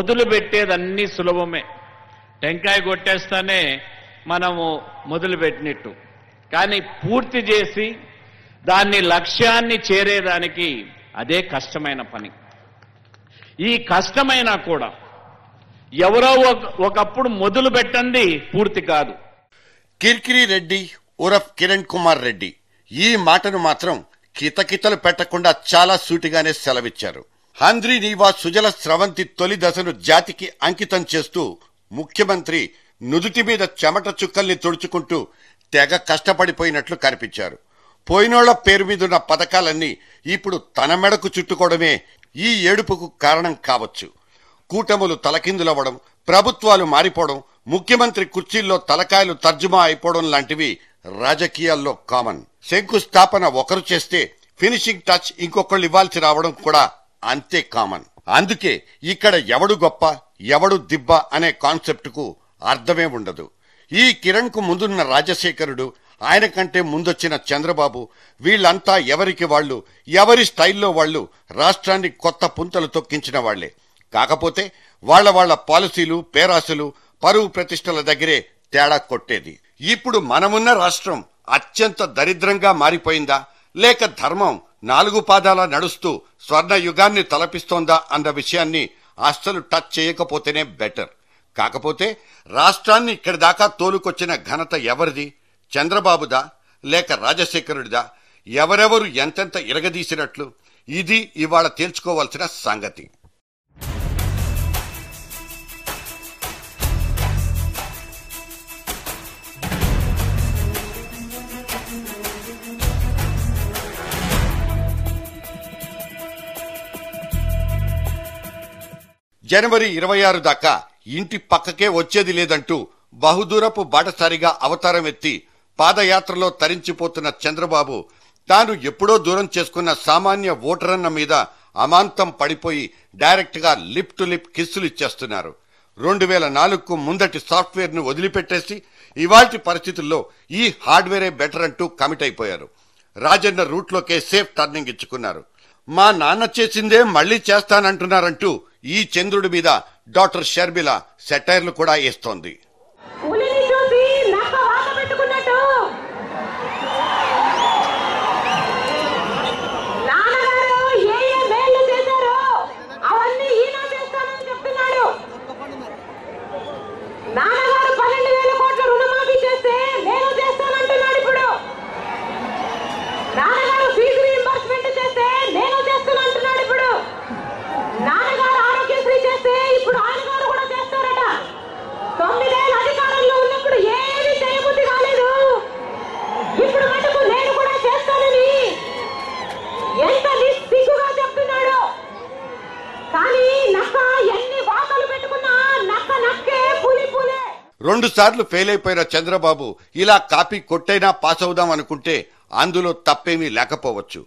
మొదలు పెట్టేదన్నీ సులభమే టెంకాయ కొట్టేస్తానే మనము మొదలుపెట్టినట్టు కానీ పూర్తి చేసి దాన్ని లక్ష్యాన్ని చేరేదానికి అదే కష్టమైన పని ఈ కష్టమైనా కూడా ఎవరో ఒకప్పుడు మొదలు పెట్టండి పూర్తి కాదు కిర్కిరి రెడ్డి ఉరఫ్ కిరణ్ కుమార్ రెడ్డి ఈ మాటను మాత్రం కితకితలు పెట్టకుండా చాలా సూటిగానే సెలవిచ్చారు హంద్రీ నీవా సుజల స్రవంతి తొలి దశను జాతికి అంకితం చేస్తూ ముఖ్యమంత్రి నుదుటి మీద చెమట చుక్కల్ని తుడుచుకుంటూ తెగ కష్టపడిపోయినట్లు కనిపించారు పోయినోళ్ల పేరు మీదున్న పథకాలన్నీ ఇప్పుడు తన మెడకు చుట్టుకోవడమే ఈ ఏడుపుకు కారణం కావచ్చు కూటములు తలకిందులవ్వడం ప్రభుత్వాలు మారిపోవడం ముఖ్యమంత్రి కుర్చీల్లో తలకాయలు తర్జుమా అయిపోవడం లాంటివి రాజకీయాల్లో కామన్ శంకుస్థాపన ఒకరు చేస్తే ఫినిషింగ్ టచ్ ఇంకొకళ్ళు ఇవ్వాల్సి రావడం కూడా అంతే కామన్ అందుకే ఇక్కడ ఎవడు గొప్ప ఎవడు దిబ్బ అనే కాన్సెప్ట్కు అర్థమే ఉండదు ఈ కిరణ్కు ముందున్న రాజశేఖరుడు ఆయన కంటే ముందొచ్చిన చంద్రబాబు వీళ్ళంతా ఎవరికి వాళ్ళు ఎవరి స్టైల్లో వాళ్ళు రాష్ట్రాన్ని కొత్త పుంతలు తొక్కించిన వాళ్లే కాకపోతే వాళ్ల వాళ్ల పాలసీలు పేరాసులు పరువు ప్రతిష్టల దగ్గరే తేడా కొట్టేది ఇప్పుడు మనమున్న రాష్ట్రం అత్యంత దరిద్రంగా మారిపోయిందా లేక ధర్మం నాలుగు పాదాల నడుస్తూ స్వర్ణయుగాన్ని తలపిస్తోందా అన్న విషయాన్ని అస్సలు టచ్ చేయకపోతేనే బెటర్ కాకపోతే రాష్ట్రాన్ని ఇక్కడి దాకా తోలుకొచ్చిన ఘనత ఎవరిది చంద్రబాబుదా లేక రాజశేఖరుడిదా ఎవరెవరు ఎంతెంత ఇరగదీసినట్లు ఇది ఇవాళ తేల్చుకోవాల్సిన సంగతి జనవరి ఇరవై ఆరు దాకా ఇంటి పక్కకే వచ్చేది లేదంటూ బహుదూరపు బాటసారిగా అవతారం ఎత్తి పాదయాత్రలో తరించిపోతున్న చంద్రబాబు తాను ఎప్పుడో దూరం చేసుకున్న సామాన్య ఓటరన్న మీద అమాంతం పడిపోయి డైరెక్ట్గా లిప్ టు లిప్ కిస్సులు ఇచ్చేస్తున్నారు రెండు వేల నాలుగుకు ముందటి సాఫ్ట్వేర్ను వదిలిపెట్టేసి ఇవాల్టి పరిస్థితుల్లో ఈ హార్డ్వేరే బెటర్ అంటూ కమిట్ అయిపోయారు రాజన్న రూట్లోకే సేఫ్ టర్నింగ్ ఇచ్చుకున్నారు మా నాన్న చేసిందే మళ్లీ చేస్తానంటున్నారంటూ ఈ చంద్రుడి మీద డాక్టర్ షర్మిల సెటైర్లు కూడా వేస్తోంది రెండు సార్లు ఫెయిల్ అయిపోయిన చంద్రబాబు ఇలా కాపీ కొట్టైనా పాస్ అవుదాం అనుకుంటే అందులో తప్పేమీ లేకపోవచ్చు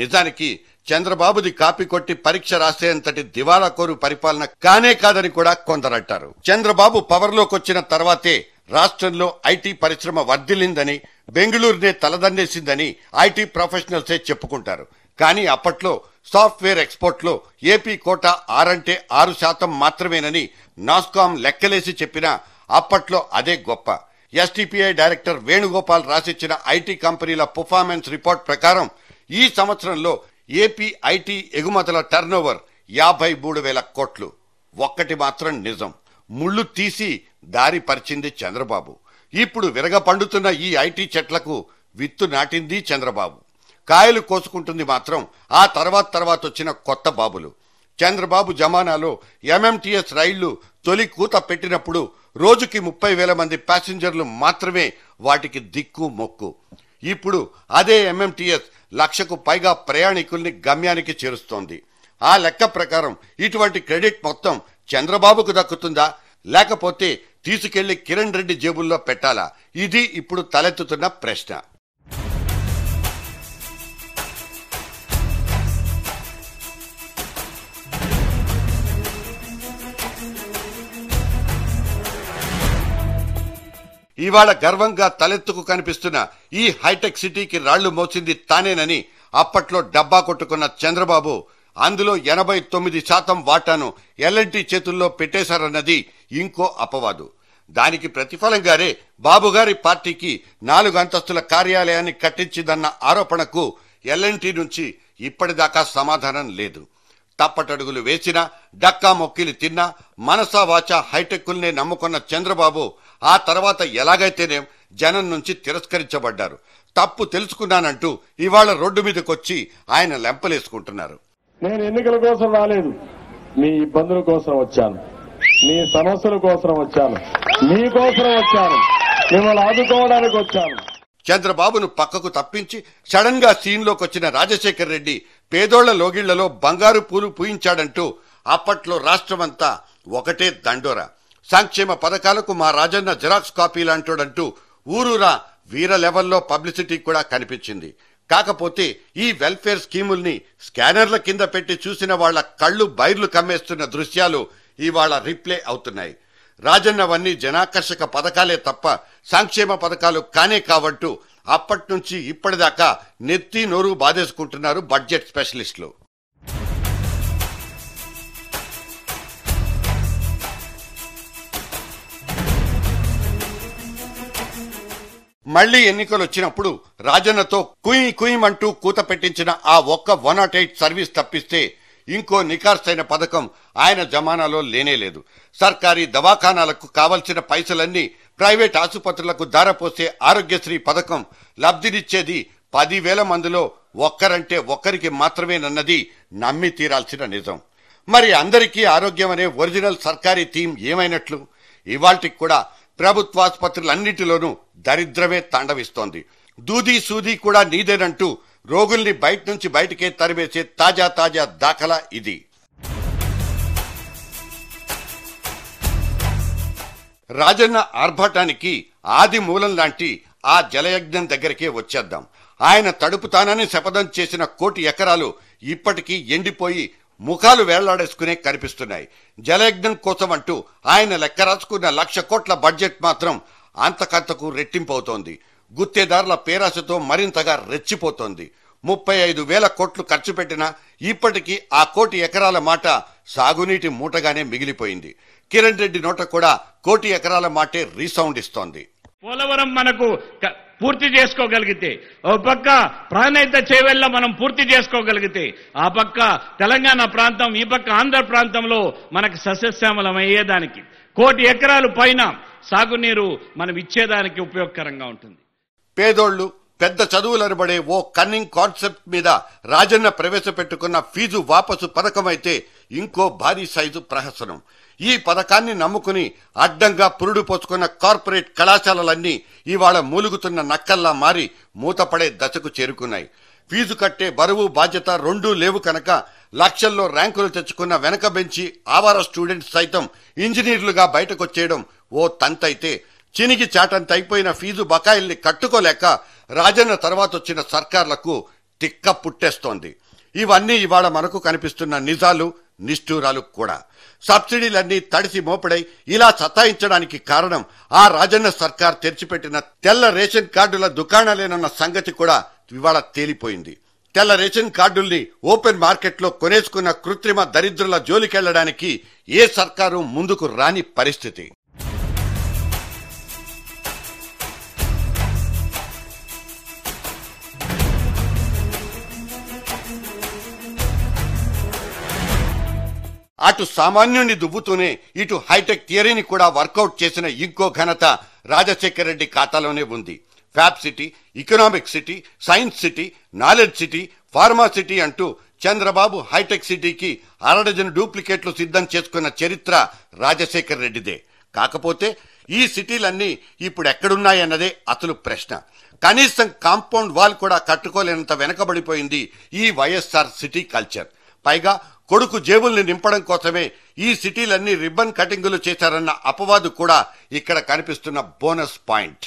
నిజానికి చంద్రబాబుది కాపీ కొట్టి పరీక్ష రాసేంతటి దివాలా కోరు పరిపాలన కానే కాదని కూడా కొందరంటారు చంద్రబాబు పవర్లోకి వచ్చిన తర్వాతే రాష్ట్రంలో ఐటీ పరిశ్రమ వర్ధిల్లిందని బెంగళూరునే తలదండేసిందని ఐటీ ప్రొఫెషనల్సే చెప్పుకుంటారు కానీ అప్పట్లో సాఫ్ట్వేర్ ఎక్స్పోర్ట్లో ఏపీ కోట ఆరంటే ఆరు శాతం మాత్రమేనని నాస్కామ్ లెక్కలేసి చెప్పినా అప్పట్లో అదే గొప్ప ఎస్టీపీఐ డైరెక్టర్ వేణుగోపాల్ రాసిచ్చిన ఐటీ కంపెనీల పర్ఫార్మెన్స్ రిపోర్ట్ ప్రకారం ఈ సంవత్సరంలో ఏపీ ఐటీ ఎగుమతుల టర్నోవర్ యాభై మూడు వేల కోట్లు ఒక్కటి మాత్రం నిజం ముళ్ళు తీసి దారి పరిచింది చంద్రబాబు ఇప్పుడు విరగ పండుతున్న ఈ ఐటీ చెట్లకు విత్తు నాటింది చంద్రబాబు కాయలు కోసుకుంటుంది మాత్రం ఆ తర్వాత తర్వాత వచ్చిన కొత్త బాబులు చంద్రబాబు జమానాలో ఎంఎంటీఎస్ రైళ్లు తొలి కూత పెట్టినప్పుడు రోజుకి ముప్పై వేల మంది ప్యాసింజర్లు మాత్రమే వాటికి దిక్కు మొక్కు ఇప్పుడు అదే ఎంఎంటీఎస్ లక్షకు పైగా ప్రయాణికుల్ని గమ్యానికి చేరుస్తోంది ఆ లెక్క ప్రకారం ఇటువంటి క్రెడిట్ మొత్తం చంద్రబాబుకు దక్కుతుందా లేకపోతే తీసుకెళ్లి కిరణ్ రెడ్డి జేబుల్లో పెట్టాలా ఇది ఇప్పుడు తలెత్తుతున్న ప్రశ్న ఇవాళ గర్వంగా తలెత్తుకు కనిపిస్తున్న ఈ హైటెక్ సిటీకి రాళ్లు మోసింది తానేనని అప్పట్లో డబ్బా కొట్టుకున్న చంద్రబాబు అందులో ఎనభై తొమ్మిది శాతం వాటాను ఎల్ఎన్టీ చేతుల్లో పెట్టేశారన్నది ఇంకో అపవాదు దానికి ప్రతిఫలంగానే బాబుగారి పార్టీకి నాలుగు అంతస్తుల కార్యాలయాన్ని కట్టించిందన్న ఆరోపణకు ఎల్ఎన్టీ నుంచి ఇప్పటిదాకా సమాధానం లేదు తప్పటడుగులు వేసినా డక్కా మొక్కిలు తిన్నా మనసా వాచా హైటెక్కుల్నే నమ్ముకున్న చంద్రబాబు ఆ తర్వాత ఎలాగైతేనేం జనం నుంచి తిరస్కరించబడ్డారు తప్పు తెలుసుకున్నానంటూ ఇవాళ రోడ్డు మీదకొచ్చి ఆయన లెంపలేసుకుంటున్నారు నేను ఎన్నికల కోసం రాలేదు మీ ఇబ్బందుల కోసం వచ్చాను మీ సమస్యల కోసం వచ్చాను మీ కోసం వచ్చాను మిమ్మల్ని ఆదుకోవడానికి వచ్చాను చంద్రబాబును పక్కకు తప్పించి సడన్ గా సీన్లోకి వచ్చిన రాజశేఖర్ రెడ్డి పేదోళ్ల లోగిళ్లలో బంగారు పూలు పూయించాడంటూ అప్పట్లో రాష్ట్రమంతా ఒకటే దండోరా సంక్షేమ పథకాలకు మా రాజన్న జిరాక్స్ అంటాడంటూ ఊరూరా వీర లెవెల్లో పబ్లిసిటీ కూడా కనిపించింది కాకపోతే ఈ వెల్ఫేర్ స్కీముల్ని స్కానర్ల కింద పెట్టి చూసిన వాళ్ల కళ్ళు బైర్లు కమ్మేస్తున్న దృశ్యాలు ఇవాళ రిప్లే అవుతున్నాయి రాజన్నవన్నీ జనాకర్షక పథకాలే తప్ప సంక్షేమ పథకాలు కానే కావంటూ అప్పటి నుంచి ఇప్పటిదాకా నెత్తి నోరు బాధేసుకుంటున్నారు బడ్జెట్ స్పెషలిస్టులు మళ్లీ ఎన్నికలు వచ్చినప్పుడు రాజన్నతో కుయి కుయిమంటూ కూత పెట్టించిన ఆ ఒక్క వన్ నాట్ ఎయిట్ సర్వీస్ తప్పిస్తే ఇంకో నికార్సైన పథకం ఆయన జమానాలో లేనేలేదు సర్కారీ దవాఖానాలకు కావలసిన పైసలన్నీ ప్రైవేట్ ఆసుపత్రులకు ధారపోసే ఆరోగ్యశ్రీ పథకం లబ్ధినిచ్చేది పదివేల మందిలో ఒక్కరంటే ఒక్కరికి మాత్రమేనన్నది నమ్మి తీరాల్సిన నిజం మరి అందరికీ ఆరోగ్యం అనే ఒరిజినల్ సర్కారీ థీమ్ ఏమైనట్లు ఇవాల్టికి కూడా ప్రభుత్వాసుపత్రులన్నింటిలోనూ దరిద్రమే తాండవిస్తోంది దూది సూది కూడా నీదేనంటూ రోగుల్ని బయట నుంచి బయటకే తరిమేసే తాజా తాజా దాఖలా ఇది రాజన్న ఆర్భాటానికి ఆది మూలం లాంటి ఆ జలయజ్ఞం దగ్గరికే వచ్చేద్దాం ఆయన తడుపుతానని శపథం చేసిన కోటి ఎకరాలు ఇప్పటికీ ఎండిపోయి ముఖాలు వేళ్లాడేసుకునే కనిపిస్తున్నాయి జలయజ్ఞం కోసం అంటూ ఆయన లెక్క రాసుకున్న లక్ష కోట్ల బడ్జెట్ మాత్రం అంతకంతకు రెట్టింపవుతోంది గుత్తేదారుల పేరాశతో మరింతగా రెచ్చిపోతోంది ముప్పై ఐదు వేల కోట్లు ఖర్చు పెట్టినా ఇప్పటికీ ఆ కోటి ఎకరాల మాట సాగునీటి మూటగానే మిగిలిపోయింది కిరణ్ రెడ్డి నోట కూడా కోటి ఎకరాల మాటే రీసౌండ్ ఇస్తోంది పోలవరం మనకు పూర్తి చేసుకోగలిగితే ఓ పక్క ప్రాణయిత చేవెళ్ళ మనం పూర్తి చేసుకోగలిగితే ఆ పక్క తెలంగాణ ప్రాంతం ఈ పక్క ఆంధ్ర ప్రాంతంలో మనకు సస్యశ్యామలం అయ్యేదానికి కోటి ఎకరాలు పైన సాగునీరు మనం ఇచ్చేదానికి ఉపయోగకరంగా ఉంటుంది పేదోళ్లు పెద్ద చదువులనబడే ఓ కన్నింగ్ కాన్సెప్ట్ మీద రాజన్న ప్రవేశపెట్టుకున్న ఫీజు వాపసు పథకం అయితే ఇంకో భారీ సైజు ప్రహసనం ఈ పథకాన్ని నమ్ముకుని అడ్డంగా పురుడు పోసుకున్న కార్పొరేట్ కళాశాలలన్నీ ఇవాళ మూలుగుతున్న నక్కల్లా మారి మూతపడే దశకు చేరుకున్నాయి ఫీజు కట్టే బరువు బాధ్యత రెండూ లేవు కనుక లక్షల్లో ర్యాంకులు తెచ్చుకున్న వెనక బెంచి ఆవార స్టూడెంట్స్ సైతం ఇంజనీర్లుగా బయటకొచ్చేయడం ఓ తంతైతే చినికి అయిపోయిన ఫీజు బకాయిల్ని కట్టుకోలేక రాజన్న తర్వాత వచ్చిన సర్కార్లకు తిక్క పుట్టేస్తోంది ఇవన్నీ ఇవాళ మనకు కనిపిస్తున్న నిజాలు నిష్ఠూరాలు కూడా సబ్సిడీలన్నీ తడిసి మోపడై ఇలా సతాయించడానికి కారణం ఆ రాజన్న సర్కార్ తెరిచిపెట్టిన తెల్ల రేషన్ కార్డుల దుకాణాలేనన్న సంగతి కూడా ఇవాళ తేలిపోయింది తెల్ల రేషన్ కార్డుల్ని ఓపెన్ మార్కెట్లో కొనేసుకున్న కృత్రిమ దరిద్రుల జోలికెళ్లడానికి ఏ సర్కారు ముందుకు రాని పరిస్థితి అటు సామాన్యుణ్ణి దుబ్బుతూనే ఇటు హైటెక్ థియరీని కూడా వర్కౌట్ చేసిన ఇంకో ఘనత రాజశేఖర రెడ్డి ఖాతాలోనే ఉంది fab city economic city science city knowledge city pharma city అంటూ చంద్రబాబు హైటెక్ సిటీకి అరడజన్ డూప్లికేట్లు సిద్ధం చేసుకున్న చరిత్ర రాజశేఖర రెడ్డిదే కాకపోతే ఈ సిటీలన్నీ ఇప్పుడు ఎక్కడున్నాయన్నదే అసలు ప్రశ్న కనీసం కాంపౌండ్ వాల్ కూడా కట్టుకోలేనంత వెనకబడిపోయింది ఈ వైఎస్ఆర్ సిటీ కల్చర్ పైగా కొడుకు జేబుల్ని నింపడం కోసమే ఈ సిటీలన్నీ రిబ్బన్ కటింగులు చేశారన్న అపవాదు కూడా ఇక్కడ కనిపిస్తున్న బోనస్ పాయింట్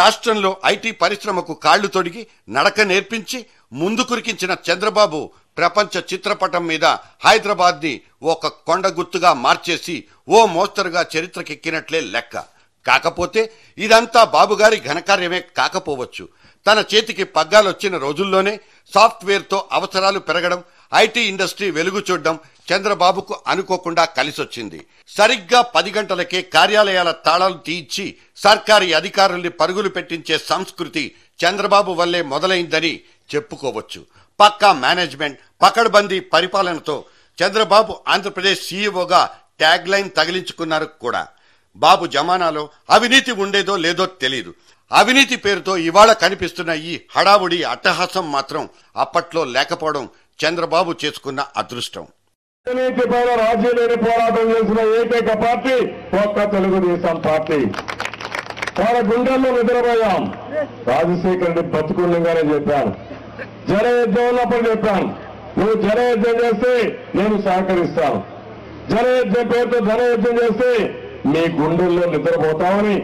రాష్ట్రంలో ఐటీ పరిశ్రమకు కాళ్లు తొడిగి నడక నేర్పించి ముందు కురికించిన చంద్రబాబు ప్రపంచ చిత్రపటం మీద హైదరాబాద్ని ఒక కొండ గుర్తుగా మార్చేసి ఓ మోస్తరుగా చరిత్రకెక్కినట్లే లెక్క కాకపోతే ఇదంతా బాబుగారి ఘనకార్యమే కాకపోవచ్చు తన చేతికి పగ్గాలొచ్చిన రోజుల్లోనే సాఫ్ట్వేర్తో అవసరాలు పెరగడం ఐటీ ఇండస్ట్రీ వెలుగు చూడడం చంద్రబాబుకు అనుకోకుండా కలిసొచ్చింది సరిగ్గా పది గంటలకే కార్యాలయాల తాళాలు తీయించి సర్కారీ అధికారుల్ని పరుగులు పెట్టించే సంస్కృతి చంద్రబాబు వల్లే మొదలైందని చెప్పుకోవచ్చు పక్కా మేనేజ్మెంట్ పకడ్బందీ పరిపాలనతో చంద్రబాబు ఆంధ్రప్రదేశ్ సీఈఓగా ట్యాగ్ లైన్ తగిలించుకున్నారు కూడా బాబు జమానాలో అవినీతి ఉండేదో లేదో తెలియదు అవినీతి పేరుతో ఇవాళ కనిపిస్తున్న ఈ హడావుడి అట్టహాసం మాత్రం అప్పట్లో లేకపోవడం చంద్రబాబు చేసుకున్న అదృష్టం అవినీతి పైన రాజీ లేని పోరాటం చేసిన ఏకైక పార్టీ ఒక్క తెలుగుదేశం పార్టీ వాళ్ళ గుండెల్లో నిద్రపోయాం రాజశేఖర్ రెడ్డి బతుకుండగానే చెప్పారు జన యజ్ఞం ఉన్నప్పుడు చెప్పాను నువ్వు జన యజ్ఞం చేస్తే నేను సహకరిస్తాను జన యజ్ఞం పేరుతో జన యజ్ఞం చేస్తే మీ గుండెల్లో నిద్రపోతామని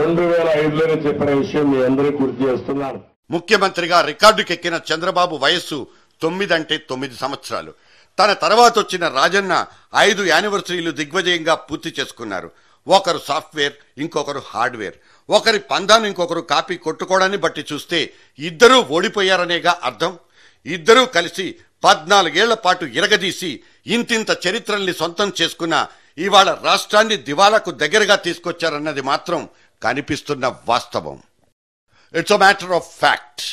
రెండు వేల ఐదులోనే చెప్పిన విషయం మీ అందరికీ గుర్తు చేస్తున్నాను ముఖ్యమంత్రిగా రికార్డుకెక్కిన చంద్రబాబు వయస్సు తొమ్మిది అంటే తొమ్మిది సంవత్సరాలు తన తర్వాత వచ్చిన రాజన్న ఐదు యానివర్సరీలు దిగ్విజయంగా పూర్తి చేసుకున్నారు ఒకరు సాఫ్ట్వేర్ ఇంకొకరు హార్డ్వేర్ ఒకరి పందాను ఇంకొకరు కాపీ కొట్టుకోవడాన్ని బట్టి చూస్తే ఇద్దరూ ఓడిపోయారనేగా అర్థం ఇద్దరూ కలిసి పద్నాలుగేళ్ల పాటు ఇరగదీసి ఇంతింత చరిత్రల్ని సొంతం చేసుకున్న ఇవాళ రాష్ట్రాన్ని దివాలాకు దగ్గరగా తీసుకొచ్చారన్నది మాత్రం కనిపిస్తున్న వాస్తవం it's a matter of fact